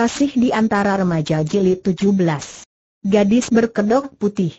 Kasih di antara remaja jilid 17. Gadis berkedok putih.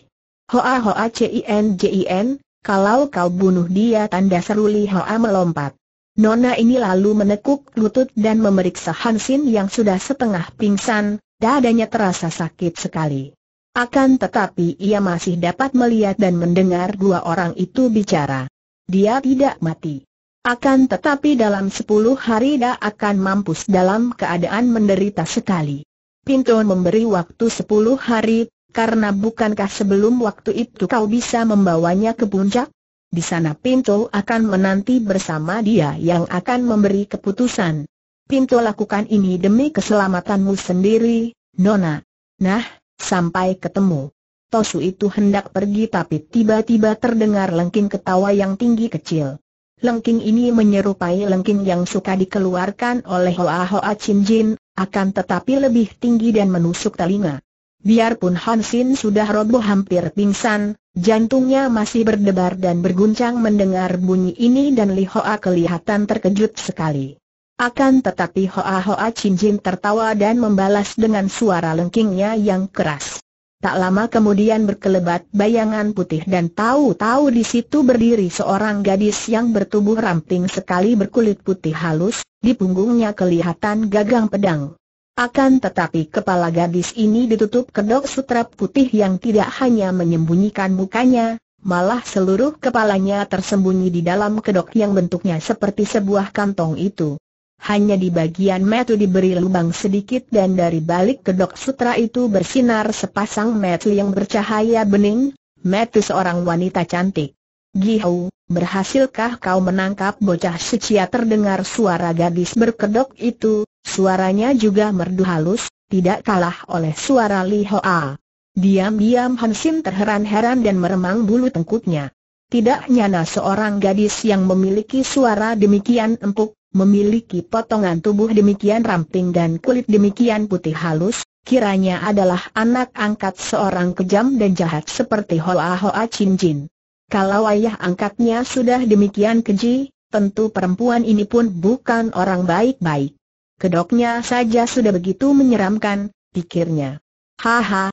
Hoa Hoa CINJIN, kalau kau bunuh dia tanda seruli Hoa melompat. Nona ini lalu menekuk lutut dan memeriksa Hansin yang sudah setengah pingsan, dadanya terasa sakit sekali. Akan tetapi ia masih dapat melihat dan mendengar dua orang itu bicara. Dia tidak mati. Akan tetapi dalam sepuluh hari dia akan mampus dalam keadaan menderita sekali. Pinto memberi waktu sepuluh hari, karena bukankah sebelum waktu itu kau bisa membawanya ke puncak? Di sana Pinto akan menanti bersama dia yang akan memberi keputusan. Pinto lakukan ini demi keselamatanmu sendiri, Nona. Nah, sampai ketemu. Tosu itu hendak pergi tapi tiba-tiba terdengar lengking ketawa yang tinggi kecil. Lengking ini menyerupai lengking yang suka dikeluarkan oleh Hoa Hoa Chin Jin, akan tetapi lebih tinggi dan menusuk telinga. Biarpun Han Sin sudah roboh hampir pingsan, jantungnya masih berdebar dan berguncang mendengar bunyi ini dan Li Hoa kelihatan terkejut sekali. Akan tetapi Hoa Hoa Chin Jin tertawa dan membalas dengan suara lengkingnya yang keras. Tak lama kemudian berkelebat bayangan putih dan tahu-tahu di situ berdiri seorang gadis yang bertubuh ramping sekali berkulit putih halus, di punggungnya kelihatan gagang pedang. Akan tetapi kepala gadis ini ditutup kedok sutra putih yang tidak hanya menyembunyikan mukanya, malah seluruh kepalanya tersembunyi di dalam kedok yang bentuknya seperti sebuah kantong itu hanya di bagian metu diberi lubang sedikit dan dari balik kedok sutra itu bersinar sepasang metu yang bercahaya bening, metu seorang wanita cantik. Gihau, berhasilkah kau menangkap bocah secia terdengar suara gadis berkedok itu, suaranya juga merdu halus, tidak kalah oleh suara Li Hoa. Diam-diam Hansim terheran-heran dan meremang bulu tengkuknya. Tidak nyana seorang gadis yang memiliki suara demikian empuk, memiliki potongan tubuh demikian ramping dan kulit demikian putih halus, kiranya adalah anak angkat seorang kejam dan jahat seperti Hoa Hoa Chin Jin. Kalau ayah angkatnya sudah demikian keji, tentu perempuan ini pun bukan orang baik-baik. Kedoknya saja sudah begitu menyeramkan, pikirnya. Haha,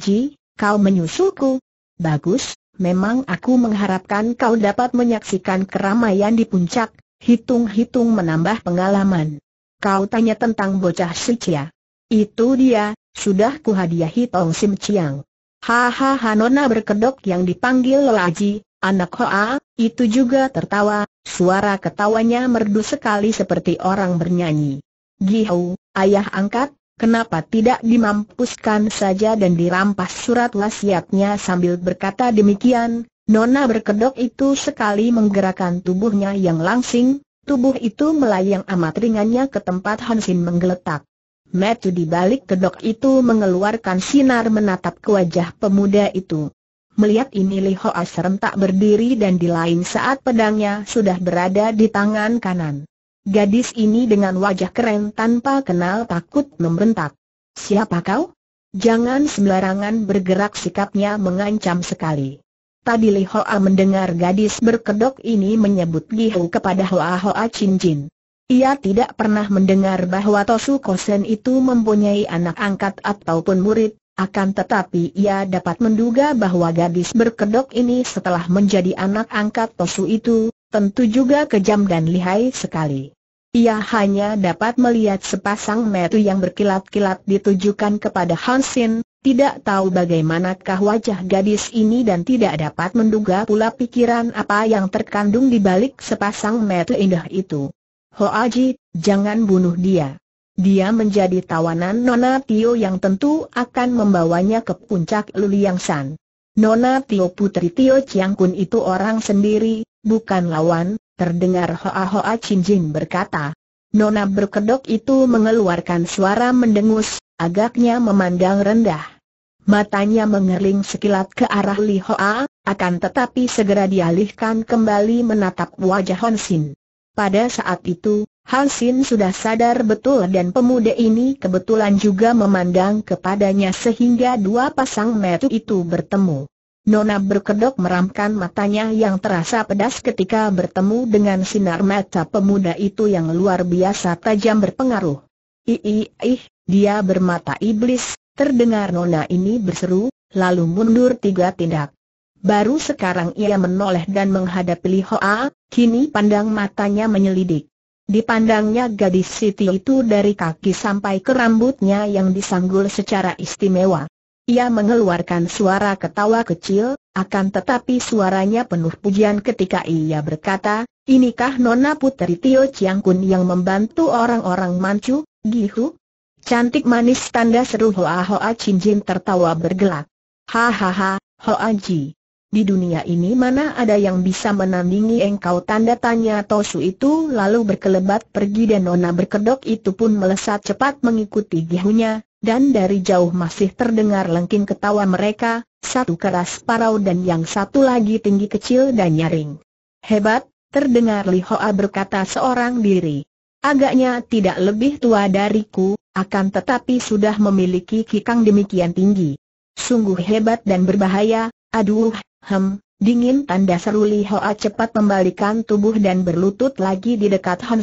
Ji, kau menyusulku. Bagus, memang aku mengharapkan kau dapat menyaksikan keramaian di puncak, Hitung-hitung menambah pengalaman. Kau tanya tentang bocah si Cia. Itu dia, sudah ku hadiahi Tong Sim Chiang. Hahaha Nona berkedok yang dipanggil Lelaji, anak Hoa, itu juga tertawa, suara ketawanya merdu sekali seperti orang bernyanyi. Gihau, ayah angkat, Kenapa tidak dimampuskan saja dan dirampas surat wasiatnya sambil berkata demikian, Nona berkedok itu sekali menggerakkan tubuhnya yang langsing, tubuh itu melayang amat ringannya ke tempat Hansin menggeletak. Metu di balik kedok itu mengeluarkan sinar menatap ke wajah pemuda itu. Melihat ini Li Hoa serentak berdiri dan di lain saat pedangnya sudah berada di tangan kanan. Gadis ini dengan wajah keren tanpa kenal takut membentak. Siapa kau? Jangan sembarangan bergerak sikapnya mengancam sekali. Tadi Li Hoa mendengar gadis berkedok ini menyebut Gihu kepada Hoa Hoa Chin Jin. Ia tidak pernah mendengar bahwa Tosu Kosen itu mempunyai anak angkat ataupun murid, akan tetapi ia dapat menduga bahwa gadis berkedok ini setelah menjadi anak angkat Tosu itu, tentu juga kejam dan lihai sekali. Ia hanya dapat melihat sepasang metu yang berkilat-kilat ditujukan kepada Hansin, tidak tahu bagaimanakah wajah gadis ini dan tidak dapat menduga pula pikiran apa yang terkandung di balik sepasang mata indah itu. Ho Aji, jangan bunuh dia. Dia menjadi tawanan Nona Tio yang tentu akan membawanya ke puncak Luliang San. Nona Tio putri Tio Chiang Kun itu orang sendiri, bukan lawan, terdengar Hoa Hoa Chin Jin berkata. Nona berkedok itu mengeluarkan suara mendengus, agaknya memandang rendah. Matanya mengerling sekilat ke arah Li Hoa, akan tetapi segera dialihkan kembali menatap wajah Hansin. Xin. Pada saat itu, Hansin Xin sudah sadar betul dan pemuda ini kebetulan juga memandang kepadanya sehingga dua pasang mata itu bertemu. Nona berkedok meramkan matanya yang terasa pedas ketika bertemu dengan sinar mata pemuda itu yang luar biasa tajam berpengaruh. Ih, ih, dia bermata iblis, Terdengar nona ini berseru, lalu mundur tiga tindak. Baru sekarang ia menoleh dan menghadapi Li Hoa, kini pandang matanya menyelidik. Dipandangnya gadis Siti itu dari kaki sampai ke rambutnya yang disanggul secara istimewa. Ia mengeluarkan suara ketawa kecil, akan tetapi suaranya penuh pujian ketika ia berkata, Inikah Nona Putri Tio Chiang Kun yang membantu orang-orang mancu, Gihu? Cantik manis tanda seru Hoa Hoa Chin Jin tertawa bergelak. Hahaha, Hoa Ji. Di dunia ini mana ada yang bisa menandingi engkau tanda tanya Tosu itu lalu berkelebat pergi dan nona berkedok itu pun melesat cepat mengikuti gihunya, dan dari jauh masih terdengar lengking ketawa mereka, satu keras parau dan yang satu lagi tinggi kecil dan nyaring. Hebat, terdengar Li Hoa berkata seorang diri. Agaknya tidak lebih tua dariku, akan tetapi sudah memiliki kikang demikian tinggi. Sungguh hebat dan berbahaya, aduh, hem, dingin tanda seru Li Hoa cepat membalikan tubuh dan berlutut lagi di dekat Han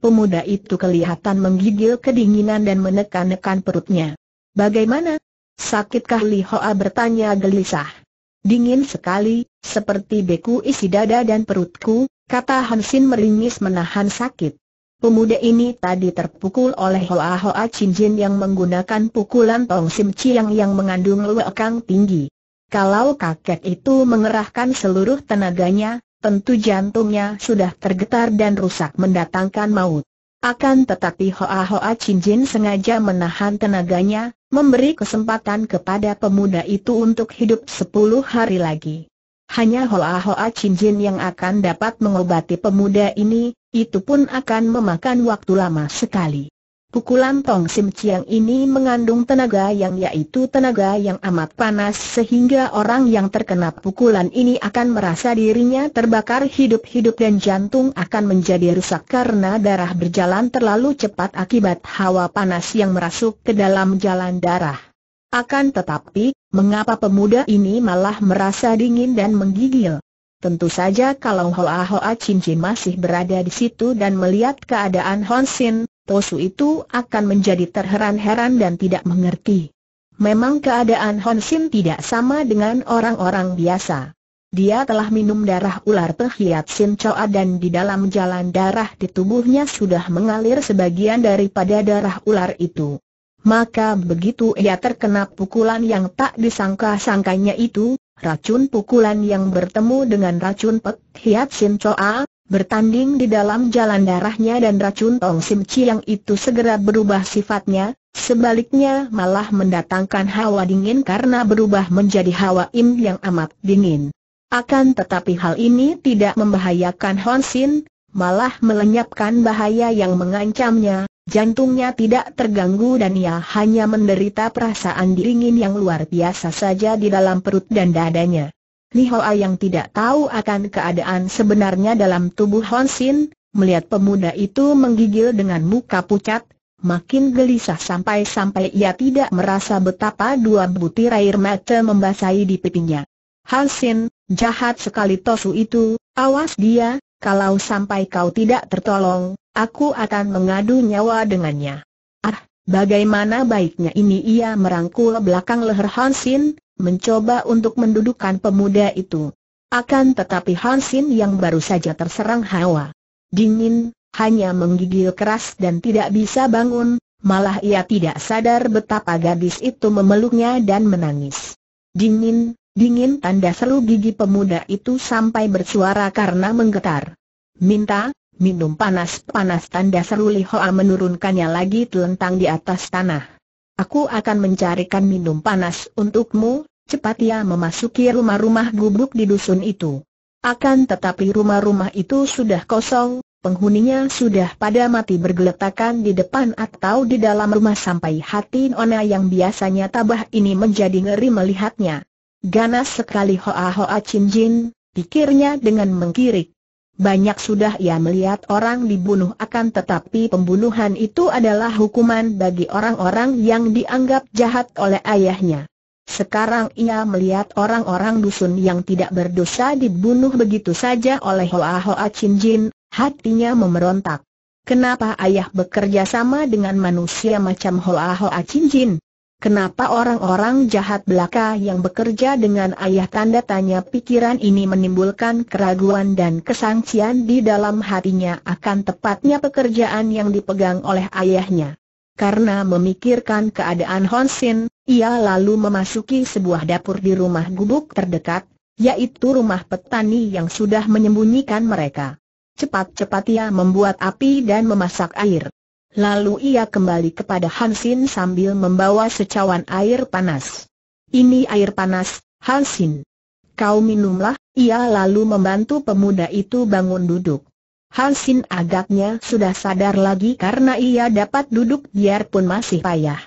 Pemuda itu kelihatan menggigil kedinginan dan menekan-nekan perutnya. Bagaimana? Sakitkah Li Hoa bertanya gelisah. Dingin sekali, seperti beku isi dada dan perutku, kata Han meringis menahan sakit. Pemuda ini tadi terpukul oleh Hoa Hoa Chin Jin yang menggunakan pukulan Tong Sim Chiang yang mengandung luakang tinggi. Kalau kakek itu mengerahkan seluruh tenaganya, tentu jantungnya sudah tergetar dan rusak mendatangkan maut. Akan tetapi Hoa Hoa Chin Jin sengaja menahan tenaganya, memberi kesempatan kepada pemuda itu untuk hidup sepuluh hari lagi. Hanya Hoa Hoa Chin Jin yang akan dapat mengobati pemuda ini, itu pun akan memakan waktu lama sekali. Pukulan Tong Sim Chiang ini mengandung tenaga yang yaitu tenaga yang amat panas sehingga orang yang terkena pukulan ini akan merasa dirinya terbakar hidup-hidup dan jantung akan menjadi rusak karena darah berjalan terlalu cepat akibat hawa panas yang merasuk ke dalam jalan darah. Akan tetapi, mengapa pemuda ini malah merasa dingin dan menggigil? Tentu saja kalau Hoa Hoa Chin masih berada di situ dan melihat keadaan Hon Sin, Tosu itu akan menjadi terheran-heran dan tidak mengerti. Memang keadaan Hon Sin tidak sama dengan orang-orang biasa. Dia telah minum darah ular penghiat Sin Choa dan di dalam jalan darah di tubuhnya sudah mengalir sebagian daripada darah ular itu. Maka begitu ia terkena pukulan yang tak disangka-sangkanya itu, racun pukulan yang bertemu dengan racun Pek Hiat Sin Choa, bertanding di dalam jalan darahnya dan racun Tong Sim yang itu segera berubah sifatnya, sebaliknya malah mendatangkan hawa dingin karena berubah menjadi hawa im yang amat dingin. Akan tetapi hal ini tidak membahayakan Hon Sin, malah melenyapkan bahaya yang mengancamnya, Jantungnya tidak terganggu dan ia hanya menderita perasaan dingin yang luar biasa saja di dalam perut dan dadanya. Li Hoa yang tidak tahu akan keadaan sebenarnya dalam tubuh Hon Sin, melihat pemuda itu menggigil dengan muka pucat, makin gelisah sampai-sampai ia tidak merasa betapa dua butir air mata membasahi di pipinya. Hon jahat sekali Tosu itu, awas dia, kalau sampai kau tidak tertolong, Aku akan mengadu nyawa dengannya. Ah, bagaimana baiknya ini ia merangkul belakang leher Hansin, mencoba untuk mendudukan pemuda itu. Akan tetapi Hansin yang baru saja terserang hawa. Dingin, hanya menggigil keras dan tidak bisa bangun, malah ia tidak sadar betapa gadis itu memeluknya dan menangis. Dingin, dingin tanda seru gigi pemuda itu sampai bersuara karena menggetar. Minta, Minum panas-panas tanda seru Li Hoa menurunkannya lagi telentang di atas tanah. Aku akan mencarikan minum panas untukmu, cepat ia memasuki rumah-rumah gubuk di dusun itu. Akan tetapi rumah-rumah itu sudah kosong, penghuninya sudah pada mati bergeletakan di depan atau di dalam rumah sampai hati Nona yang biasanya tabah ini menjadi ngeri melihatnya. Ganas sekali Hoa Hoa Chin Jin, pikirnya dengan mengkirik. Banyak sudah ia melihat orang dibunuh akan tetapi pembunuhan itu adalah hukuman bagi orang-orang yang dianggap jahat oleh ayahnya. Sekarang ia melihat orang-orang dusun yang tidak berdosa dibunuh begitu saja oleh Hoa Hoa Chin Jin, hatinya memerontak. Kenapa ayah bekerja sama dengan manusia macam Hoa Hoa Chin Jin? Kenapa orang-orang jahat belaka yang bekerja dengan ayah tanda tanya pikiran ini menimbulkan keraguan dan kesangsian di dalam hatinya akan tepatnya pekerjaan yang dipegang oleh ayahnya. Karena memikirkan keadaan Honsin, ia lalu memasuki sebuah dapur di rumah gubuk terdekat, yaitu rumah petani yang sudah menyembunyikan mereka. Cepat-cepat ia membuat api dan memasak air. Lalu ia kembali kepada Hansin sambil membawa secawan air panas. Ini air panas, Hansin. Kau minumlah, ia lalu membantu pemuda itu bangun duduk. Hansin agaknya sudah sadar lagi karena ia dapat duduk biarpun masih payah.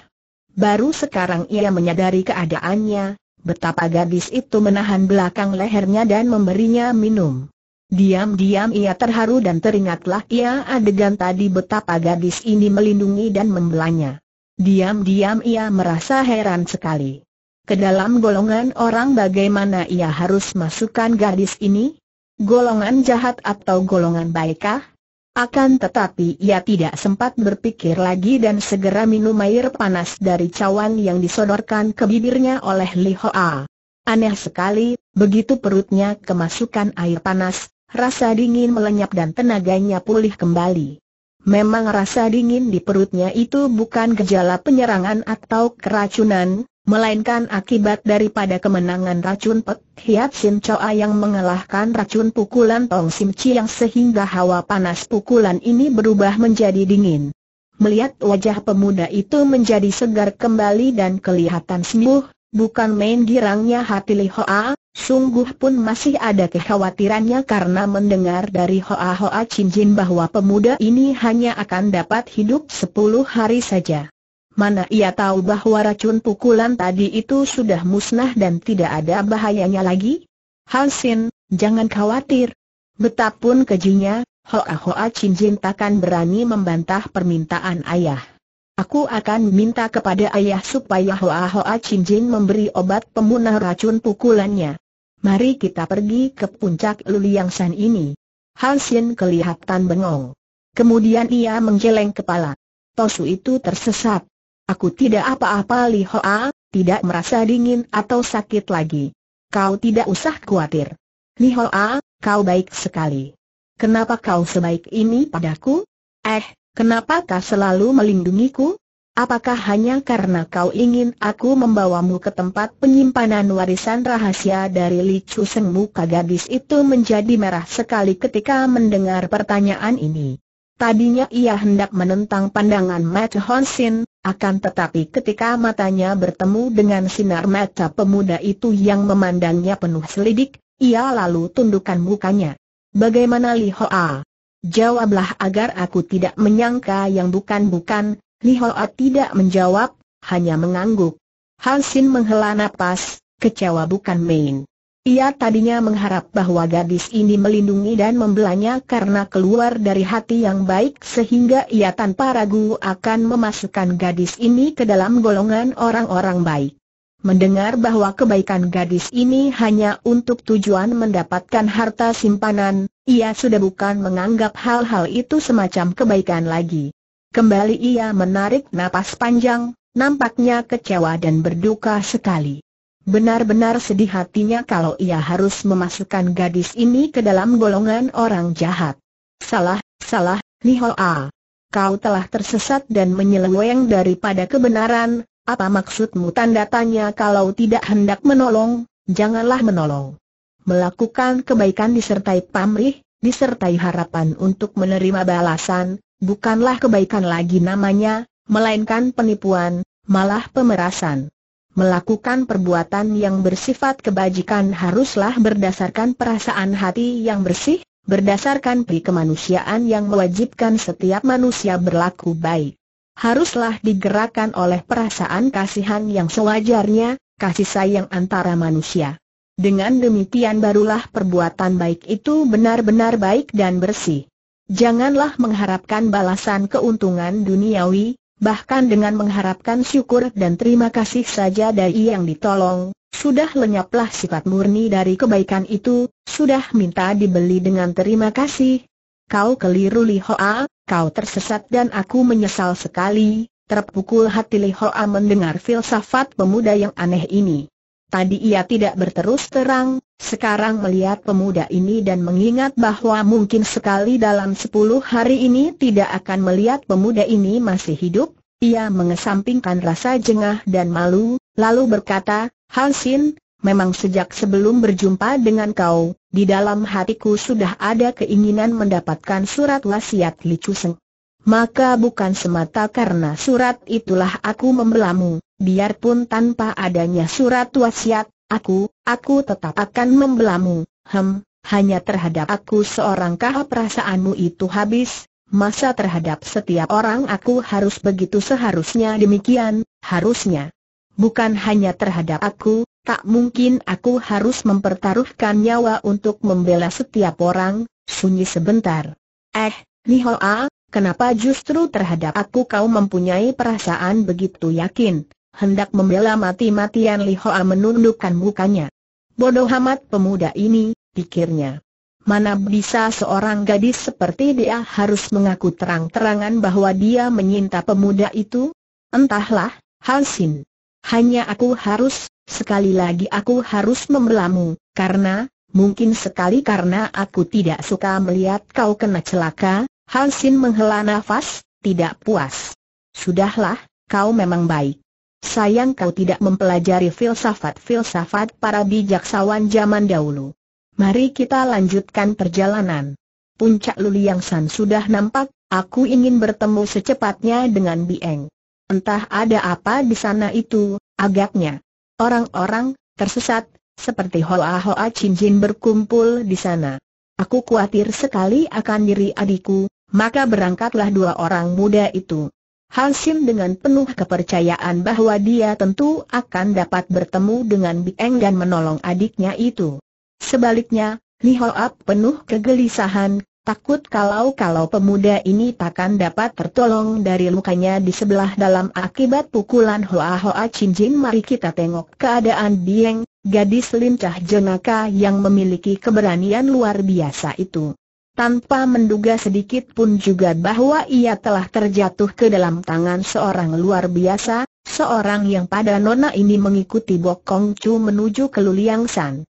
Baru sekarang ia menyadari keadaannya, betapa gadis itu menahan belakang lehernya dan memberinya minum. Diam-diam ia terharu dan teringatlah ia adegan tadi betapa gadis ini melindungi dan membelanya. Diam-diam ia merasa heran sekali. Ke dalam golongan orang bagaimana ia harus masukkan gadis ini? Golongan jahat atau golongan baikkah? Akan tetapi ia tidak sempat berpikir lagi dan segera minum air panas dari cawan yang disodorkan ke bibirnya oleh Li Hoa. Aneh sekali, begitu perutnya kemasukan air panas, rasa dingin melenyap dan tenaganya pulih kembali. Memang rasa dingin di perutnya itu bukan gejala penyerangan atau keracunan, melainkan akibat daripada kemenangan racun Pek Hiat Sin Choa yang mengalahkan racun pukulan Tong Sim yang sehingga hawa panas pukulan ini berubah menjadi dingin. Melihat wajah pemuda itu menjadi segar kembali dan kelihatan sembuh, Bukan main girangnya hati Li Hoa, sungguh pun masih ada kekhawatirannya karena mendengar dari Hoa Hoa Jin bahwa pemuda ini hanya akan dapat hidup sepuluh hari saja. Mana ia tahu bahwa racun pukulan tadi itu sudah musnah dan tidak ada bahayanya lagi? Hansin, jangan khawatir. Betapun kejinya, Hoa Hoa Cincin takkan berani membantah permintaan ayah. Aku akan minta kepada ayah supaya Hoa Hoa Chin Jin memberi obat pemunah racun pukulannya. Mari kita pergi ke puncak Luliang San ini. Hal Xin kelihatan bengong. Kemudian ia menggeleng kepala. Tosu itu tersesat. Aku tidak apa-apa Li Hoa, tidak merasa dingin atau sakit lagi. Kau tidak usah khawatir. Li Hoa, kau baik sekali. Kenapa kau sebaik ini padaku? Eh, Kenapa kau selalu melindungiku? Apakah hanya karena kau ingin aku membawamu ke tempat penyimpanan warisan rahasia dari Li Chu Seng muka gadis itu menjadi merah sekali ketika mendengar pertanyaan ini. Tadinya ia hendak menentang pandangan Matt Hon akan tetapi ketika matanya bertemu dengan sinar mata pemuda itu yang memandangnya penuh selidik, ia lalu tundukkan mukanya. Bagaimana Li Hoa? Jawablah agar aku tidak menyangka yang bukan-bukan, Li Hoa tidak menjawab, hanya mengangguk. Halsin menghela napas, kecewa bukan main. Ia tadinya mengharap bahwa gadis ini melindungi dan membelanya karena keluar dari hati yang baik sehingga ia tanpa ragu akan memasukkan gadis ini ke dalam golongan orang-orang baik. Mendengar bahwa kebaikan gadis ini hanya untuk tujuan mendapatkan harta simpanan, ia sudah bukan menganggap hal-hal itu semacam kebaikan lagi. Kembali ia menarik napas panjang, nampaknya kecewa dan berduka sekali. Benar-benar sedih hatinya kalau ia harus memasukkan gadis ini ke dalam golongan orang jahat. Salah, salah, Nihoa. Kau telah tersesat dan menyeleweng daripada kebenaran, apa maksudmu tanda tanya kalau tidak hendak menolong, janganlah menolong. Melakukan kebaikan disertai pamrih, disertai harapan untuk menerima balasan, bukanlah kebaikan lagi namanya, melainkan penipuan, malah pemerasan. Melakukan perbuatan yang bersifat kebajikan haruslah berdasarkan perasaan hati yang bersih, berdasarkan pri kemanusiaan yang mewajibkan setiap manusia berlaku baik haruslah digerakkan oleh perasaan kasihan yang sewajarnya, kasih sayang antara manusia. Dengan demikian barulah perbuatan baik itu benar-benar baik dan bersih. Janganlah mengharapkan balasan keuntungan duniawi, bahkan dengan mengharapkan syukur dan terima kasih saja dari yang ditolong, sudah lenyaplah sifat murni dari kebaikan itu, sudah minta dibeli dengan terima kasih. Kau keliru Li Hoa, kau tersesat dan aku menyesal sekali, terpukul hati Li Hoa mendengar filsafat pemuda yang aneh ini. Tadi ia tidak berterus terang, sekarang melihat pemuda ini dan mengingat bahwa mungkin sekali dalam sepuluh hari ini tidak akan melihat pemuda ini masih hidup, ia mengesampingkan rasa jengah dan malu, lalu berkata, Hansin, memang sejak sebelum berjumpa dengan kau, di dalam hatiku sudah ada keinginan mendapatkan surat wasiat Li Chuseng. Maka bukan semata karena surat itulah aku membelamu, biarpun tanpa adanya surat wasiat, aku, aku tetap akan membelamu, hem, hanya terhadap aku seorangkah perasaanmu itu habis, masa terhadap setiap orang aku harus begitu seharusnya demikian, harusnya. Bukan hanya terhadap aku, Tak mungkin aku harus mempertaruhkan nyawa untuk membela setiap orang, sunyi sebentar. Eh, Nihoa, kenapa justru terhadap aku kau mempunyai perasaan begitu yakin? Hendak membela mati-matian Lihoa menundukkan mukanya. Bodoh amat pemuda ini, pikirnya. Mana bisa seorang gadis seperti dia harus mengaku terang-terangan bahwa dia menyinta pemuda itu? Entahlah, Hansin. Hanya aku harus Sekali lagi aku harus membelamu, karena, mungkin sekali karena aku tidak suka melihat kau kena celaka, Hansin menghela nafas, tidak puas. Sudahlah, kau memang baik. Sayang kau tidak mempelajari filsafat-filsafat para bijaksawan zaman dahulu. Mari kita lanjutkan perjalanan. Puncak Luliang San sudah nampak, aku ingin bertemu secepatnya dengan Bieng. Entah ada apa di sana itu, agaknya. Orang-orang, tersesat, seperti Hoa-Hoa cincin berkumpul di sana. Aku khawatir sekali akan diri adikku, maka berangkatlah dua orang muda itu. sim dengan penuh kepercayaan bahwa dia tentu akan dapat bertemu dengan Bieng dan menolong adiknya itu. Sebaliknya, Li Hoa penuh kegelisahan, Takut kalau-kalau pemuda ini takkan dapat tertolong dari lukanya di sebelah dalam akibat pukulan Hoa Hoa Chin Jin Mari kita tengok keadaan Dieng, gadis lincah jenaka yang memiliki keberanian luar biasa itu. Tanpa menduga sedikit pun juga bahwa ia telah terjatuh ke dalam tangan seorang luar biasa, seorang yang pada nona ini mengikuti Bokong Chu menuju ke Luliang San.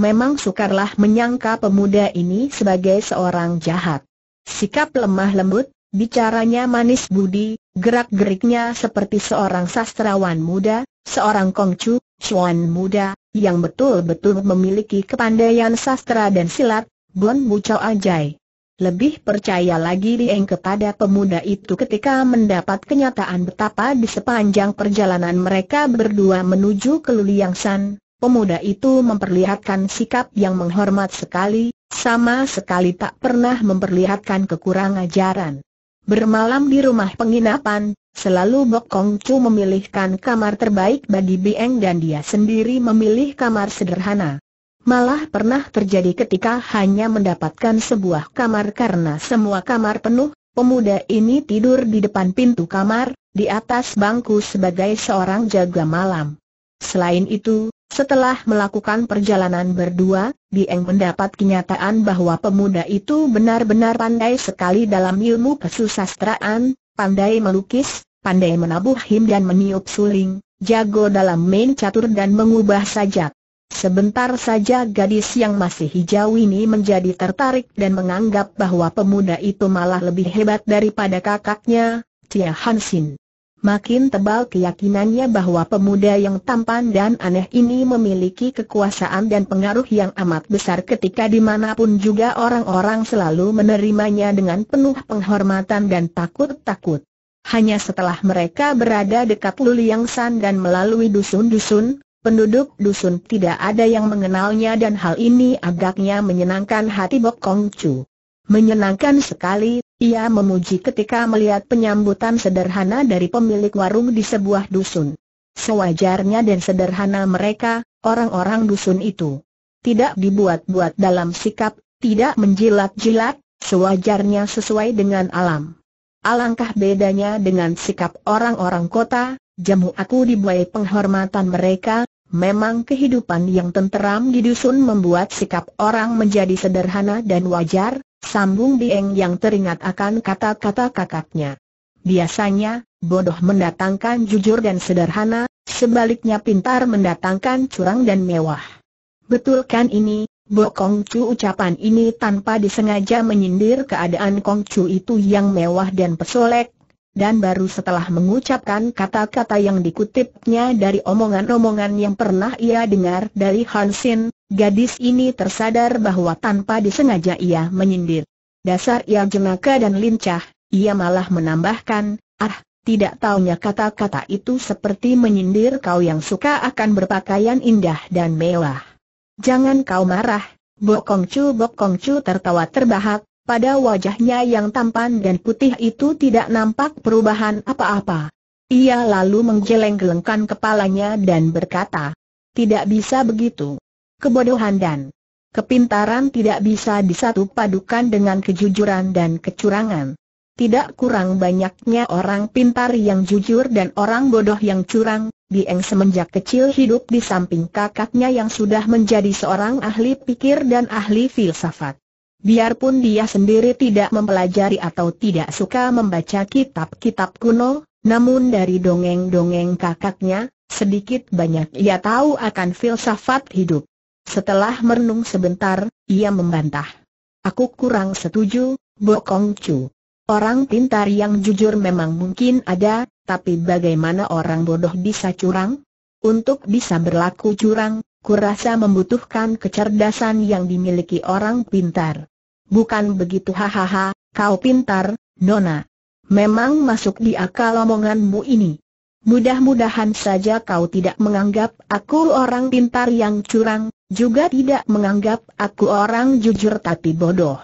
Memang sukarlah menyangka pemuda ini sebagai seorang jahat. Sikap lemah lembut, bicaranya manis budi, gerak-geriknya seperti seorang sastrawan muda, seorang kongcu, cuan muda, yang betul-betul memiliki kepandaian sastra dan silat, Bon Bucau Ajai. Lebih percaya lagi Dieng kepada pemuda itu ketika mendapat kenyataan betapa di sepanjang perjalanan mereka berdua menuju ke Luliangsan, Pemuda itu memperlihatkan sikap yang menghormat sekali, sama sekali tak pernah memperlihatkan kekurangan ajaran. Bermalam di rumah penginapan, selalu Bok Kong Chu memilihkan kamar terbaik bagi Bieng dan dia sendiri memilih kamar sederhana. Malah pernah terjadi ketika hanya mendapatkan sebuah kamar karena semua kamar penuh, pemuda ini tidur di depan pintu kamar, di atas bangku sebagai seorang jaga malam. Selain itu, setelah melakukan perjalanan berdua, Dieng mendapat kenyataan bahwa pemuda itu benar-benar pandai sekali dalam ilmu kesusastraan, pandai melukis, pandai menabuh him dan meniup suling, jago dalam main catur dan mengubah sajak. Sebentar saja gadis yang masih hijau ini menjadi tertarik dan menganggap bahwa pemuda itu malah lebih hebat daripada kakaknya, Tia Hansin. Makin tebal keyakinannya bahwa pemuda yang tampan dan aneh ini memiliki kekuasaan dan pengaruh yang amat besar ketika dimanapun juga orang-orang selalu menerimanya dengan penuh penghormatan dan takut-takut. Hanya setelah mereka berada dekat Luliang San dan melalui dusun-dusun, penduduk dusun tidak ada yang mengenalnya dan hal ini agaknya menyenangkan hati Bok Chu. Menyenangkan sekali, ia memuji ketika melihat penyambutan sederhana dari pemilik warung di sebuah dusun. Sewajarnya dan sederhana mereka, orang-orang dusun itu. Tidak dibuat-buat dalam sikap, tidak menjilat-jilat, sewajarnya sesuai dengan alam. Alangkah bedanya dengan sikap orang-orang kota, jamu aku dibuai penghormatan mereka, memang kehidupan yang tenteram di dusun membuat sikap orang menjadi sederhana dan wajar, Sambung Dieng yang teringat akan kata-kata kakaknya. Biasanya, bodoh mendatangkan jujur dan sederhana, sebaliknya pintar mendatangkan curang dan mewah. Betulkan ini, Bo Kong Chu ucapan ini tanpa disengaja menyindir keadaan Kong Chu itu yang mewah dan pesolek, dan baru setelah mengucapkan kata-kata yang dikutipnya dari omongan-omongan yang pernah ia dengar dari Hansin, gadis ini tersadar bahwa tanpa disengaja ia menyindir. Dasar ia jenaka dan lincah, ia malah menambahkan, ah, tidak taunya kata-kata itu seperti menyindir kau yang suka akan berpakaian indah dan mewah. Jangan kau marah, Bokong Bokongcu tertawa terbahak, pada wajahnya yang tampan dan putih itu tidak nampak perubahan apa-apa. Ia lalu menggeleng-gelengkan kepalanya dan berkata, tidak bisa begitu. Kebodohan dan kepintaran tidak bisa disatu padukan dengan kejujuran dan kecurangan. Tidak kurang banyaknya orang pintar yang jujur dan orang bodoh yang curang, Dieng semenjak kecil hidup di samping kakaknya yang sudah menjadi seorang ahli pikir dan ahli filsafat. Biarpun dia sendiri tidak mempelajari atau tidak suka membaca kitab-kitab kuno, namun dari dongeng-dongeng kakaknya, sedikit banyak ia tahu akan filsafat hidup. Setelah merenung sebentar, ia membantah. Aku kurang setuju, Bokong Chu. Orang pintar yang jujur memang mungkin ada, tapi bagaimana orang bodoh bisa curang? Untuk bisa berlaku curang, kurasa membutuhkan kecerdasan yang dimiliki orang pintar. Bukan begitu hahaha, kau pintar, Nona. Memang masuk di akal omonganmu ini. Mudah-mudahan saja kau tidak menganggap aku orang pintar yang curang, juga tidak menganggap aku orang jujur tapi bodoh.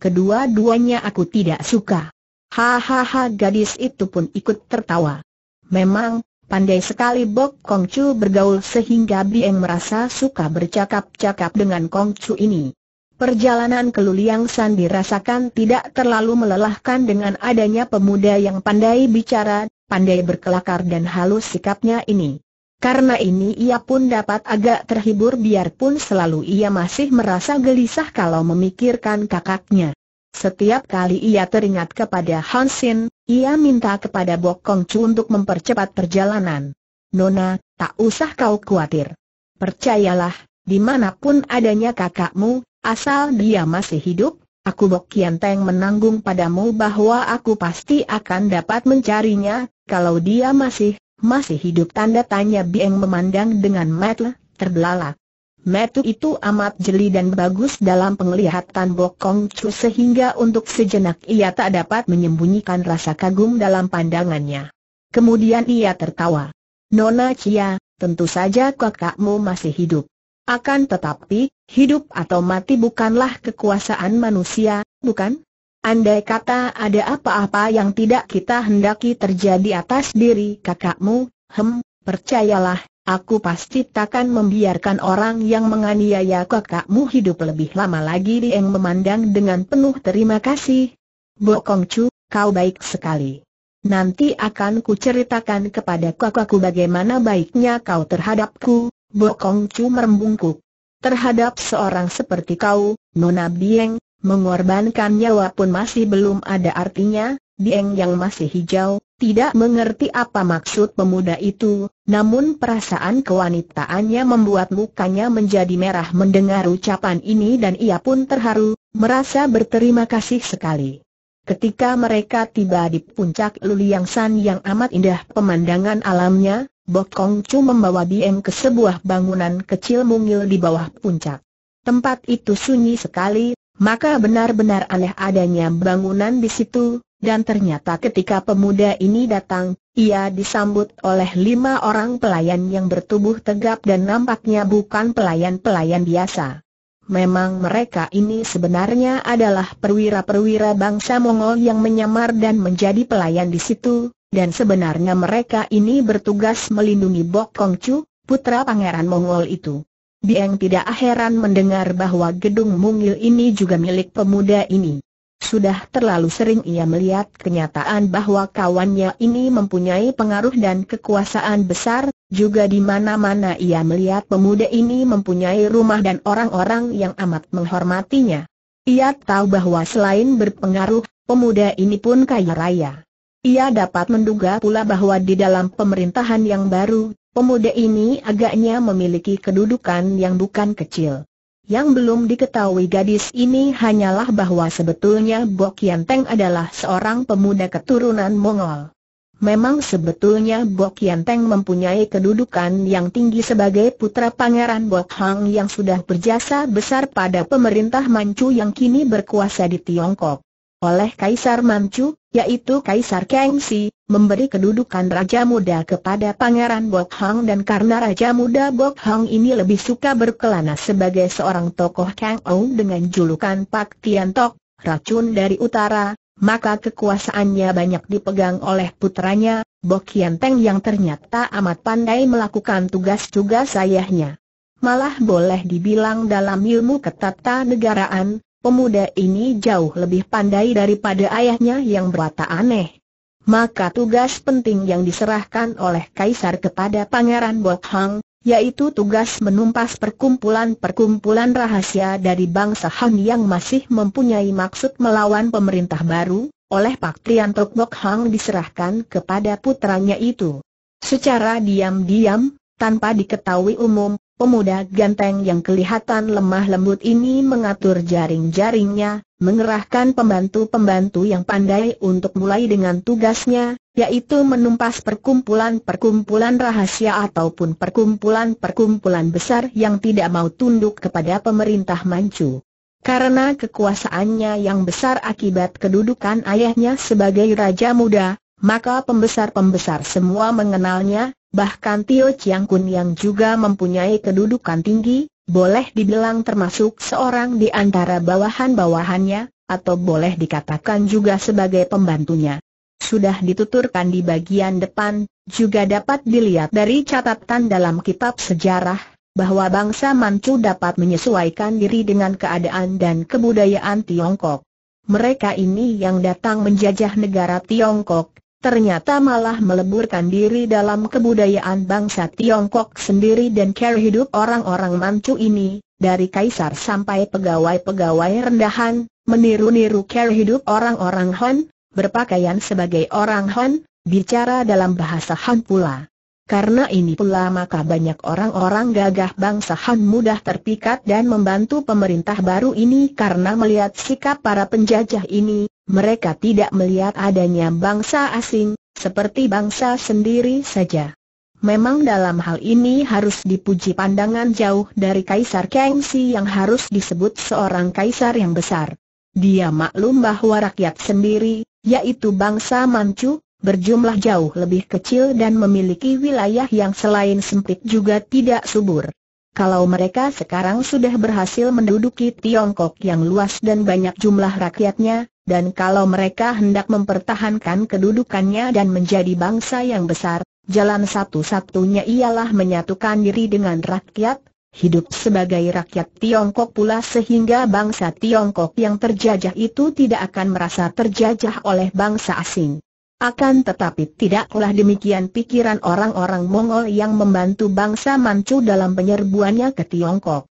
Kedua-duanya aku tidak suka. Hahaha gadis itu pun ikut tertawa. Memang, pandai sekali Bok Kongcu bergaul sehingga Bieng merasa suka bercakap-cakap dengan Kongcu ini. Perjalanan ke Luliang San dirasakan tidak terlalu melelahkan dengan adanya pemuda yang pandai bicara, pandai berkelakar dan halus sikapnya ini. Karena ini ia pun dapat agak terhibur biarpun selalu ia masih merasa gelisah kalau memikirkan kakaknya. Setiap kali ia teringat kepada Hansin, ia minta kepada Bokong Chu untuk mempercepat perjalanan. Nona, tak usah kau khawatir. Percayalah, dimanapun adanya kakakmu, Asal dia masih hidup, aku Bok Kian Teng menanggung padamu bahwa aku pasti akan dapat mencarinya, kalau dia masih, masih hidup tanda tanya Bieng memandang dengan mata terbelalak. Metu itu amat jeli dan bagus dalam penglihatan Bokong Chu sehingga untuk sejenak ia tak dapat menyembunyikan rasa kagum dalam pandangannya. Kemudian ia tertawa. Nona Chia, tentu saja kakakmu masih hidup. Akan tetapi, hidup atau mati bukanlah kekuasaan manusia, bukan? Andai kata ada apa-apa yang tidak kita hendaki terjadi atas diri kakakmu, hem, percayalah, aku pasti takkan membiarkan orang yang menganiaya kakakmu hidup lebih lama lagi Dieng memandang dengan penuh terima kasih. Bokong Chu, kau baik sekali. Nanti akan kuceritakan kepada kakakku bagaimana baiknya kau terhadapku, Bokong Chu merembungkuk. Terhadap seorang seperti kau, Nona Bieng, mengorbankan nyawa pun masih belum ada artinya, Bieng yang masih hijau, tidak mengerti apa maksud pemuda itu, namun perasaan kewanitaannya membuat mukanya menjadi merah mendengar ucapan ini dan ia pun terharu, merasa berterima kasih sekali. Ketika mereka tiba di puncak Luliang San yang amat indah pemandangan alamnya, Bokong Chu membawa Diem ke sebuah bangunan kecil mungil di bawah puncak. Tempat itu sunyi sekali, maka benar-benar aneh adanya bangunan di situ, dan ternyata ketika pemuda ini datang, ia disambut oleh lima orang pelayan yang bertubuh tegap dan nampaknya bukan pelayan-pelayan biasa. Memang mereka ini sebenarnya adalah perwira-perwira bangsa Mongol yang menyamar dan menjadi pelayan di situ, dan sebenarnya mereka ini bertugas melindungi Bok Kong Chu, putra pangeran Mongol itu. Bieng tidak heran mendengar bahwa gedung mungil ini juga milik pemuda ini. Sudah terlalu sering ia melihat kenyataan bahwa kawannya ini mempunyai pengaruh dan kekuasaan besar, juga di mana-mana ia melihat pemuda ini mempunyai rumah dan orang-orang yang amat menghormatinya. Ia tahu bahwa selain berpengaruh, pemuda ini pun kaya raya. Ia dapat menduga pula bahwa di dalam pemerintahan yang baru, pemuda ini agaknya memiliki kedudukan yang bukan kecil. Yang belum diketahui gadis ini hanyalah bahwa sebetulnya Bok Yan Teng adalah seorang pemuda keturunan Mongol. Memang sebetulnya Bok Yan Teng mempunyai kedudukan yang tinggi sebagai putra pangeran Bok Hang yang sudah berjasa besar pada pemerintah Manchu yang kini berkuasa di Tiongkok oleh Kaisar Manchu, yaitu Kaisar Kangxi, memberi kedudukan Raja Muda kepada Pangeran Bok Hang dan karena Raja Muda Bok Hang ini lebih suka berkelana sebagai seorang tokoh Kang Ou dengan julukan Pak Tian Tok, racun dari utara, maka kekuasaannya banyak dipegang oleh putranya, Bok Kian Teng yang ternyata amat pandai melakukan tugas-tugas ayahnya. Malah boleh dibilang dalam ilmu ketatanegaraan, pemuda ini jauh lebih pandai daripada ayahnya yang berwata aneh. Maka tugas penting yang diserahkan oleh Kaisar kepada Pangeran Bok Hang, yaitu tugas menumpas perkumpulan-perkumpulan rahasia dari bangsa Han yang masih mempunyai maksud melawan pemerintah baru, oleh Pak Trian Tok Bok Hang diserahkan kepada putranya itu. Secara diam-diam, tanpa diketahui umum, Pemuda ganteng yang kelihatan lemah lembut ini mengatur jaring-jaringnya, mengerahkan pembantu-pembantu yang pandai untuk mulai dengan tugasnya, yaitu menumpas perkumpulan-perkumpulan rahasia ataupun perkumpulan-perkumpulan besar yang tidak mau tunduk kepada pemerintah Manchu. Karena kekuasaannya yang besar akibat kedudukan ayahnya sebagai Raja Muda, maka pembesar-pembesar semua mengenalnya, bahkan Tio Chiang Kun yang juga mempunyai kedudukan tinggi, boleh dibilang termasuk seorang di antara bawahan-bawahannya, atau boleh dikatakan juga sebagai pembantunya. Sudah dituturkan di bagian depan, juga dapat dilihat dari catatan dalam kitab sejarah, bahwa bangsa Manchu dapat menyesuaikan diri dengan keadaan dan kebudayaan Tiongkok. Mereka ini yang datang menjajah negara Tiongkok, ternyata malah meleburkan diri dalam kebudayaan bangsa Tiongkok sendiri dan cara hidup orang-orang Manchu ini, dari kaisar sampai pegawai-pegawai rendahan, meniru-niru cara hidup orang-orang Han, berpakaian sebagai orang Han, bicara dalam bahasa Han pula. Karena ini pula maka banyak orang-orang gagah bangsa Han mudah terpikat dan membantu pemerintah baru ini karena melihat sikap para penjajah ini, mereka tidak melihat adanya bangsa asing, seperti bangsa sendiri saja. Memang dalam hal ini harus dipuji pandangan jauh dari Kaisar Kangxi yang harus disebut seorang kaisar yang besar. Dia maklum bahwa rakyat sendiri, yaitu bangsa Manchu, berjumlah jauh lebih kecil dan memiliki wilayah yang selain sempit juga tidak subur. Kalau mereka sekarang sudah berhasil menduduki Tiongkok yang luas dan banyak jumlah rakyatnya, dan kalau mereka hendak mempertahankan kedudukannya dan menjadi bangsa yang besar, jalan satu-satunya ialah menyatukan diri dengan rakyat, hidup sebagai rakyat Tiongkok pula sehingga bangsa Tiongkok yang terjajah itu tidak akan merasa terjajah oleh bangsa asing. Akan tetapi tidaklah demikian pikiran orang-orang Mongol yang membantu bangsa Manchu dalam penyerbuannya ke Tiongkok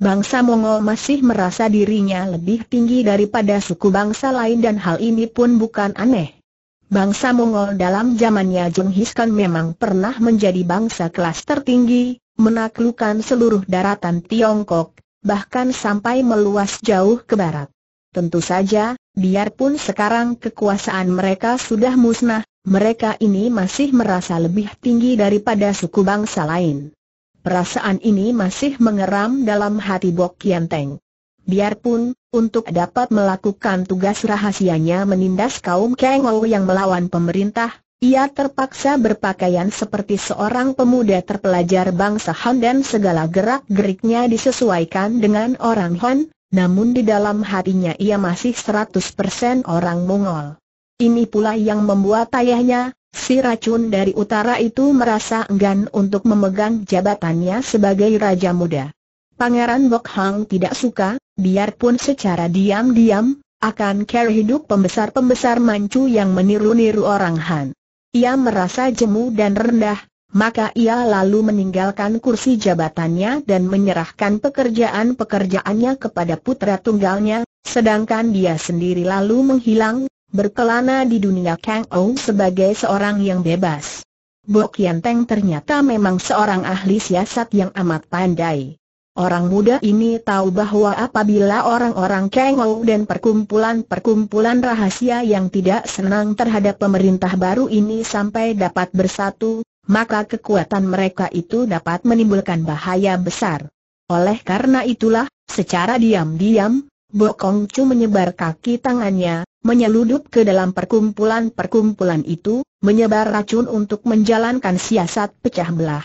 bangsa Mongol masih merasa dirinya lebih tinggi daripada suku bangsa lain dan hal ini pun bukan aneh. Bangsa Mongol dalam zamannya Genghis Khan memang pernah menjadi bangsa kelas tertinggi, menaklukkan seluruh daratan Tiongkok, bahkan sampai meluas jauh ke barat. Tentu saja, biarpun sekarang kekuasaan mereka sudah musnah, mereka ini masih merasa lebih tinggi daripada suku bangsa lain. Perasaan ini masih mengeram dalam hati Bok Kian Teng. Biarpun, untuk dapat melakukan tugas rahasianya menindas kaum Kang yang melawan pemerintah, ia terpaksa berpakaian seperti seorang pemuda terpelajar bangsa Han dan segala gerak-geriknya disesuaikan dengan orang Han, namun di dalam hatinya ia masih 100% orang Mongol. Ini pula yang membuat ayahnya, Si racun dari utara itu merasa enggan untuk memegang jabatannya sebagai raja muda. Pangeran Bok Hang tidak suka, biarpun secara diam-diam, akan care hidup pembesar-pembesar mancu yang meniru-niru orang Han. Ia merasa jemu dan rendah, maka ia lalu meninggalkan kursi jabatannya dan menyerahkan pekerjaan-pekerjaannya kepada putra tunggalnya, sedangkan dia sendiri lalu menghilang, berkelana di dunia Kang Ou sebagai seorang yang bebas. Bo Kian Teng ternyata memang seorang ahli siasat yang amat pandai. Orang muda ini tahu bahwa apabila orang-orang Kengou dan perkumpulan-perkumpulan rahasia yang tidak senang terhadap pemerintah baru ini sampai dapat bersatu, maka kekuatan mereka itu dapat menimbulkan bahaya besar. Oleh karena itulah, secara diam-diam, Bokong Chu menyebar kaki tangannya, menyeludup ke dalam perkumpulan-perkumpulan itu, menyebar racun untuk menjalankan siasat pecah belah.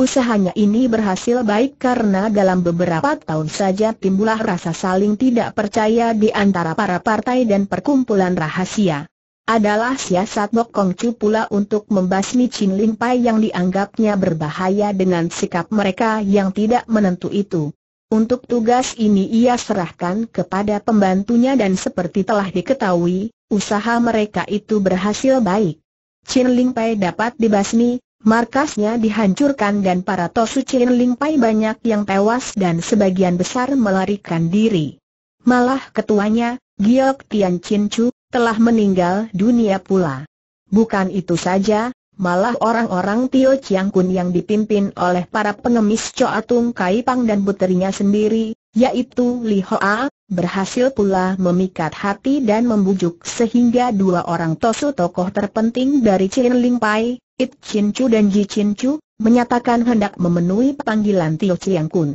Usahanya ini berhasil baik karena dalam beberapa tahun saja timbulah rasa saling tidak percaya di antara para partai dan perkumpulan rahasia. Adalah siasat Bok Kong Chu pula untuk membasmi Chin Ling Pai yang dianggapnya berbahaya dengan sikap mereka yang tidak menentu itu. Untuk tugas ini ia serahkan kepada pembantunya dan seperti telah diketahui, usaha mereka itu berhasil baik. Chin Ling Pai dapat dibasmi, markasnya dihancurkan dan para Tosu Chin Ling Pai banyak yang tewas dan sebagian besar melarikan diri. Malah ketuanya, Giok Tian Chin Chu, telah meninggal dunia pula. Bukan itu saja, Malah orang-orang Tio Chiang Kun yang dipimpin oleh para pengemis Choa Tung Kai Pang dan puterinya sendiri, yaitu Li Hoa, berhasil pula memikat hati dan membujuk sehingga dua orang tosu tokoh terpenting dari Chin Ling Pai, It Chin Chu dan Ji Chin Chu, menyatakan hendak memenuhi panggilan Tio Chiang Kun.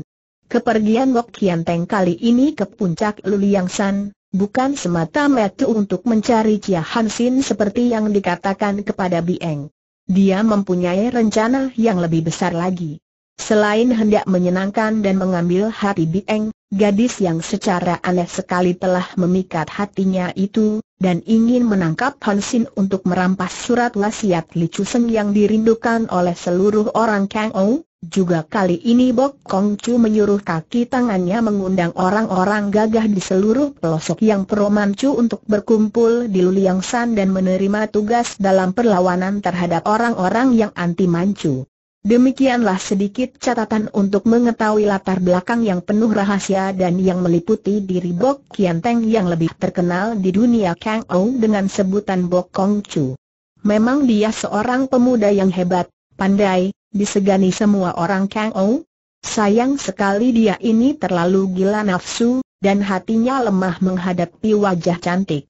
Kepergian Gok Kian Teng kali ini ke puncak Luliang San, bukan semata-mata untuk mencari Chia Hansin seperti yang dikatakan kepada Bieng. Dia mempunyai rencana yang lebih besar lagi. Selain hendak menyenangkan dan mengambil hati Bieng, gadis yang secara aneh sekali telah memikat hatinya itu, dan ingin menangkap Hansin untuk merampas surat wasiat Li Chuseng yang dirindukan oleh seluruh orang Kang Ou, juga kali ini Bok Kong Chu menyuruh kaki tangannya mengundang orang-orang gagah di seluruh pelosok yang Promancu untuk berkumpul di Luliang San dan menerima tugas dalam perlawanan terhadap orang-orang yang anti Mancu. Demikianlah sedikit catatan untuk mengetahui latar belakang yang penuh rahasia dan yang meliputi diri Bok Kian Teng yang lebih terkenal di dunia Kang Ou dengan sebutan Bok Kong Chu. Memang dia seorang pemuda yang hebat, pandai, disegani semua orang Kang Ou. Sayang sekali dia ini terlalu gila nafsu, dan hatinya lemah menghadapi wajah cantik.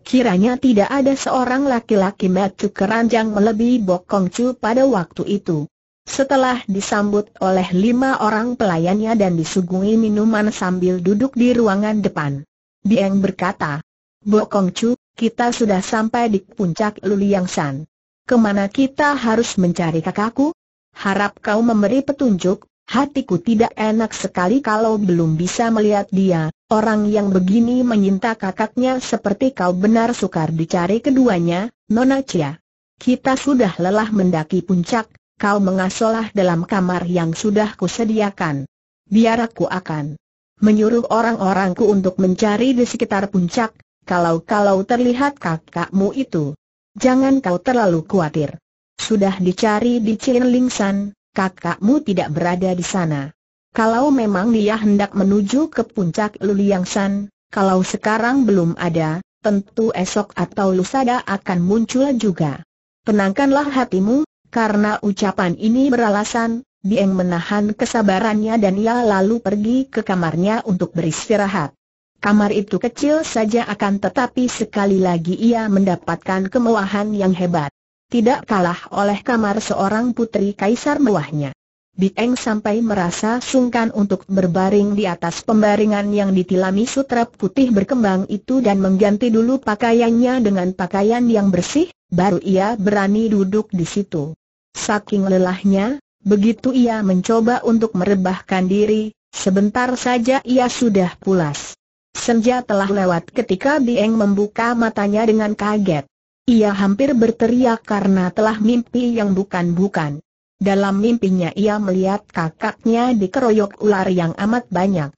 Kiranya tidak ada seorang laki-laki matu keranjang melebihi Bokong Chu pada waktu itu. Setelah disambut oleh lima orang pelayannya dan disuguhi minuman sambil duduk di ruangan depan. Dieng berkata, Bokong Chu, kita sudah sampai di puncak Luliang San. Kemana kita harus mencari kakakku? harap kau memberi petunjuk, hatiku tidak enak sekali kalau belum bisa melihat dia, orang yang begini menyinta kakaknya seperti kau benar sukar dicari keduanya, Nona Cia. Kita sudah lelah mendaki puncak, kau mengasolah dalam kamar yang sudah kusediakan. Biar aku akan menyuruh orang-orangku untuk mencari di sekitar puncak, kalau-kalau terlihat kakakmu itu. Jangan kau terlalu khawatir. Sudah dicari di Chin Ling San, kakakmu tidak berada di sana. Kalau memang dia hendak menuju ke puncak Luliang San, kalau sekarang belum ada, tentu esok atau lusada akan muncul juga. Tenangkanlah hatimu, karena ucapan ini beralasan, Dieng menahan kesabarannya dan ia lalu pergi ke kamarnya untuk beristirahat. Kamar itu kecil saja akan tetapi sekali lagi ia mendapatkan kemewahan yang hebat tidak kalah oleh kamar seorang putri kaisar mewahnya. Bieng sampai merasa sungkan untuk berbaring di atas pembaringan yang ditilami sutra putih berkembang itu dan mengganti dulu pakaiannya dengan pakaian yang bersih, baru ia berani duduk di situ. Saking lelahnya, begitu ia mencoba untuk merebahkan diri, sebentar saja ia sudah pulas. Senja telah lewat ketika Bieng membuka matanya dengan kaget. Ia hampir berteriak karena telah mimpi yang bukan-bukan. Dalam mimpinya ia melihat kakaknya dikeroyok ular yang amat banyak.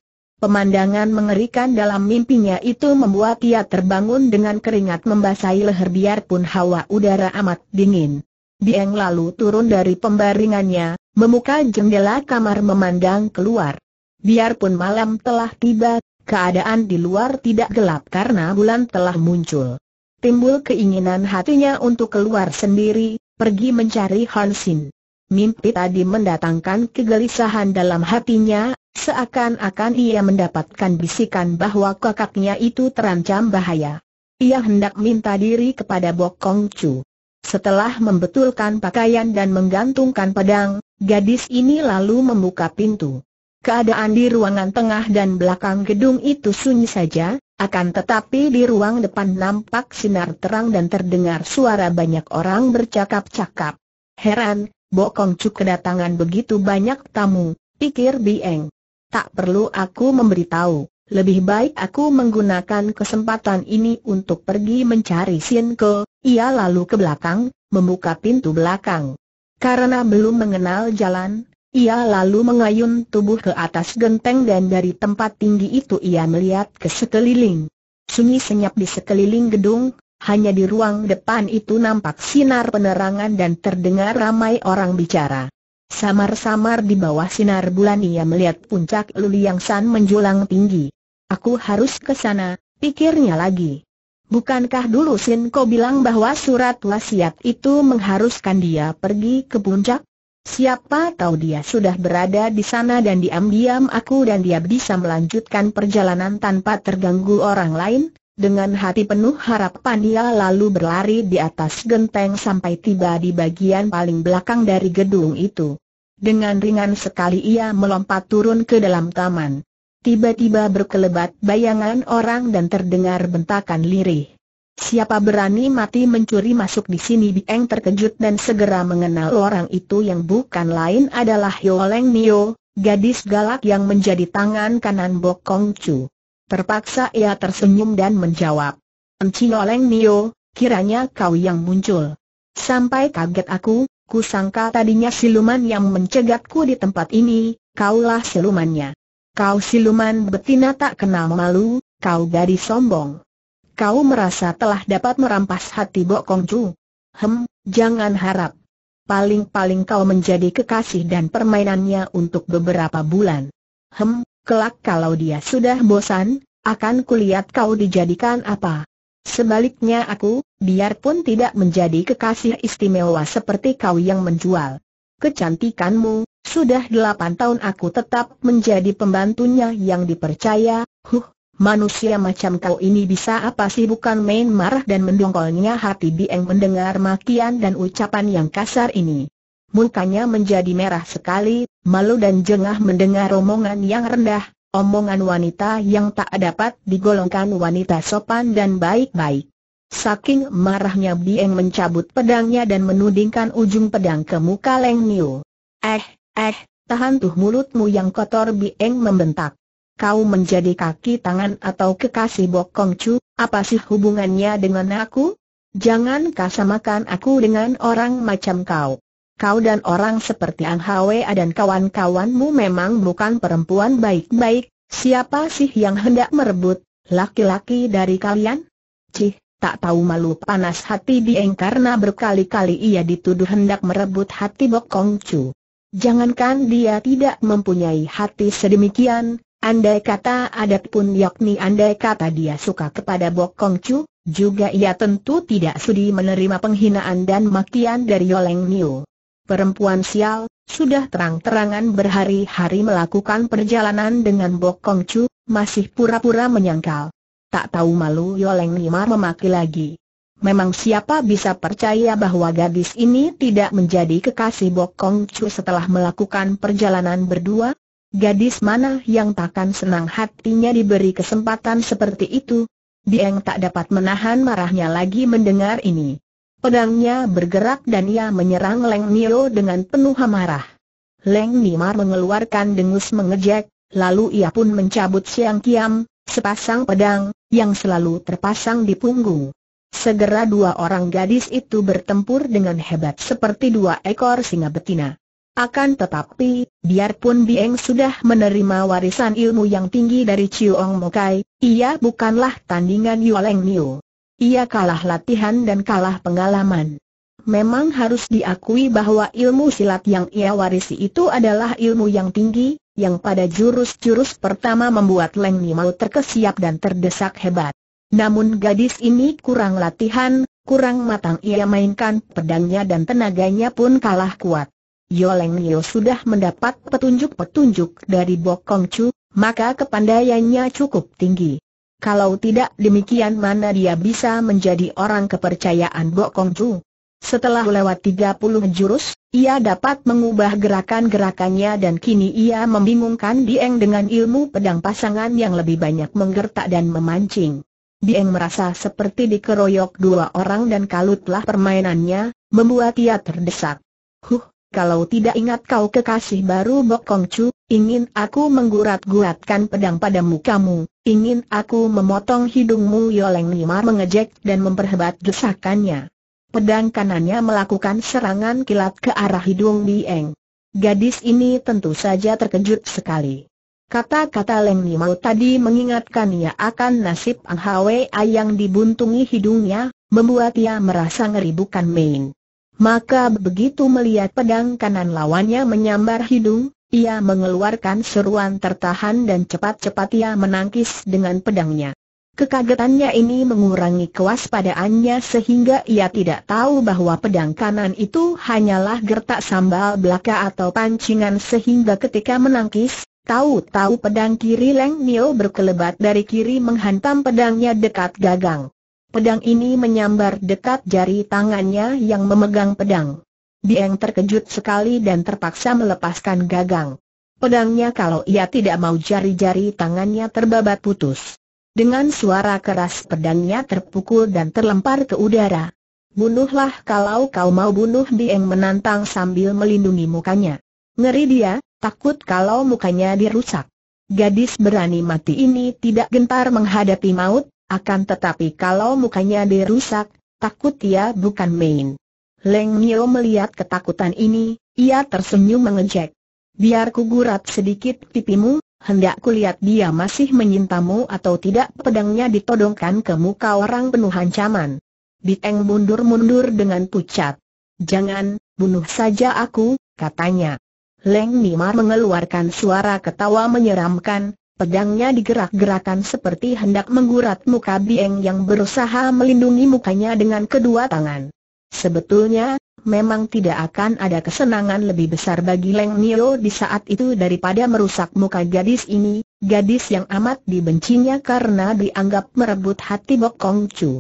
Pemandangan mengerikan dalam mimpinya itu membuat ia terbangun dengan keringat membasahi leher biarpun hawa udara amat dingin. Dieng lalu turun dari pembaringannya, memuka jendela kamar memandang keluar. Biarpun malam telah tiba, keadaan di luar tidak gelap karena bulan telah muncul timbul keinginan hatinya untuk keluar sendiri, pergi mencari Hansin. Mimpi tadi mendatangkan kegelisahan dalam hatinya, seakan-akan ia mendapatkan bisikan bahwa kakaknya itu terancam bahaya. Ia hendak minta diri kepada Bokong Chu. Setelah membetulkan pakaian dan menggantungkan pedang, gadis ini lalu membuka pintu. Keadaan di ruangan tengah dan belakang gedung itu sunyi saja, akan tetapi di ruang depan nampak sinar terang dan terdengar suara banyak orang bercakap-cakap. Heran, Bokong Cuk kedatangan begitu banyak tamu, pikir Bieng. Tak perlu aku memberitahu, lebih baik aku menggunakan kesempatan ini untuk pergi mencari Sien Ke. Ia lalu ke belakang, membuka pintu belakang. Karena belum mengenal jalan, ia lalu mengayun tubuh ke atas genteng dan dari tempat tinggi itu ia melihat ke sekeliling. Sunyi senyap di sekeliling gedung, hanya di ruang depan itu nampak sinar penerangan dan terdengar ramai orang bicara. Samar-samar di bawah sinar bulan ia melihat puncak Luliang San menjulang tinggi. Aku harus ke sana, pikirnya lagi. Bukankah dulu Sin Ko bilang bahwa surat wasiat itu mengharuskan dia pergi ke puncak? Siapa tahu dia sudah berada di sana dan diam-diam aku dan dia bisa melanjutkan perjalanan tanpa terganggu orang lain. Dengan hati penuh harapan dia lalu berlari di atas genteng sampai tiba di bagian paling belakang dari gedung itu. Dengan ringan sekali ia melompat turun ke dalam taman. Tiba-tiba berkelebat bayangan orang dan terdengar bentakan lirih. Siapa berani mati mencuri masuk di sini Bieng terkejut dan segera mengenal orang itu yang bukan lain adalah Yoleng Nio, gadis galak yang menjadi tangan kanan Bok Kong Chu. Terpaksa ia tersenyum dan menjawab, Enci Yoleng Nio, kiranya kau yang muncul. Sampai kaget aku, ku sangka tadinya siluman yang mencegatku di tempat ini, kaulah silumannya. Kau siluman betina tak kenal malu, kau gadis sombong kau merasa telah dapat merampas hati Bok Kongcu. Hem, jangan harap. Paling-paling kau menjadi kekasih dan permainannya untuk beberapa bulan. Hem, kelak kalau dia sudah bosan, akan kulihat kau dijadikan apa. Sebaliknya aku, biarpun tidak menjadi kekasih istimewa seperti kau yang menjual kecantikanmu, sudah delapan tahun aku tetap menjadi pembantunya yang dipercaya, huh, Manusia macam kau ini bisa apa sih bukan main marah dan mendongkolnya hati Bieng mendengar makian dan ucapan yang kasar ini. Mukanya menjadi merah sekali, malu dan jengah mendengar omongan yang rendah, omongan wanita yang tak dapat digolongkan wanita sopan dan baik-baik. Saking marahnya Bieng mencabut pedangnya dan menudingkan ujung pedang ke muka Leng Niu. Eh, eh, tahan tuh mulutmu yang kotor Bieng membentak kau menjadi kaki tangan atau kekasih Bokong Chu, apa sih hubungannya dengan aku? Jangan kasamakan aku dengan orang macam kau. Kau dan orang seperti Ang Hwa dan kawan-kawanmu memang bukan perempuan baik-baik, siapa sih yang hendak merebut laki-laki dari kalian? Cih, tak tahu malu panas hati Dieng karena berkali-kali ia dituduh hendak merebut hati Bokong Chu. Jangankan dia tidak mempunyai hati sedemikian, Andai kata adat pun yakni andai kata dia suka kepada Kong Chu, juga ia tentu tidak sudi menerima penghinaan dan makian dari Yoleng Niu. Perempuan sial, sudah terang-terangan berhari-hari melakukan perjalanan dengan Kong Chu, masih pura-pura menyangkal. Tak tahu malu Yoleng Niu memaki lagi. Memang siapa bisa percaya bahwa gadis ini tidak menjadi kekasih Kong Chu setelah melakukan perjalanan berdua? Gadis mana yang takkan senang hatinya diberi kesempatan seperti itu? Dieng tak dapat menahan marahnya lagi mendengar ini. Pedangnya bergerak dan ia menyerang Leng Nio dengan penuh amarah. Leng Nimar mengeluarkan dengus mengejek, lalu ia pun mencabut siang kiam, sepasang pedang, yang selalu terpasang di punggung. Segera dua orang gadis itu bertempur dengan hebat seperti dua ekor singa betina. Akan tetapi, biarpun Bieng sudah menerima warisan ilmu yang tinggi dari Chiong Mokai, ia bukanlah tandingan Leng Niu. Ia kalah latihan dan kalah pengalaman. Memang harus diakui bahwa ilmu silat yang ia warisi itu adalah ilmu yang tinggi, yang pada jurus-jurus pertama membuat Leng Nimau terkesiap dan terdesak hebat. Namun gadis ini kurang latihan, kurang matang ia mainkan pedangnya dan tenaganya pun kalah kuat. Yoleng Yo sudah mendapat petunjuk-petunjuk dari Bokong Chu, maka kepandaiannya cukup tinggi. Kalau tidak demikian mana dia bisa menjadi orang kepercayaan Bokong Chu? Setelah lewat 30 jurus, ia dapat mengubah gerakan-gerakannya dan kini ia membingungkan Dieng dengan ilmu pedang pasangan yang lebih banyak menggertak dan memancing. Dieng merasa seperti dikeroyok dua orang dan kalutlah permainannya, membuat ia terdesak. Huh, kalau tidak ingat kau kekasih baru Bok Kong Chu, ingin aku menggurat-guratkan pedang pada mukamu, ingin aku memotong hidungmu Yoleng Nima mengejek dan memperhebat desakannya. Pedang kanannya melakukan serangan kilat ke arah hidung Bieng. Gadis ini tentu saja terkejut sekali. Kata-kata Leng Nimau tadi mengingatkan ia akan nasib Ang Hwa yang dibuntungi hidungnya, membuat ia merasa ngeri bukan main. Maka begitu melihat pedang kanan lawannya menyambar hidung, ia mengeluarkan seruan tertahan dan cepat-cepat ia menangkis dengan pedangnya. Kekagetannya ini mengurangi kewaspadaannya sehingga ia tidak tahu bahwa pedang kanan itu hanyalah gertak sambal belaka atau pancingan sehingga ketika menangkis, tahu-tahu pedang kiri Leng Nio berkelebat dari kiri menghantam pedangnya dekat gagang. Pedang ini menyambar dekat jari tangannya yang memegang pedang. Dieng terkejut sekali dan terpaksa melepaskan gagang. Pedangnya kalau ia tidak mau jari-jari tangannya terbabat putus. Dengan suara keras pedangnya terpukul dan terlempar ke udara. Bunuhlah kalau kau mau bunuh Dieng menantang sambil melindungi mukanya. Ngeri dia, takut kalau mukanya dirusak. Gadis berani mati ini tidak gentar menghadapi maut, akan tetapi kalau mukanya dirusak, takut ia bukan main. Leng Mio melihat ketakutan ini, ia tersenyum mengejek. Biar gurat sedikit pipimu, hendak kulihat dia masih menyintamu atau tidak pedangnya ditodongkan ke muka orang penuh ancaman. Biteng mundur-mundur dengan pucat. Jangan, bunuh saja aku, katanya. Leng Mimar mengeluarkan suara ketawa menyeramkan, Pedangnya digerak-gerakan seperti hendak menggurat muka Bieng yang berusaha melindungi mukanya dengan kedua tangan. Sebetulnya, memang tidak akan ada kesenangan lebih besar bagi Leng Nio di saat itu daripada merusak muka gadis ini, gadis yang amat dibencinya karena dianggap merebut hati Bok Kong Chu.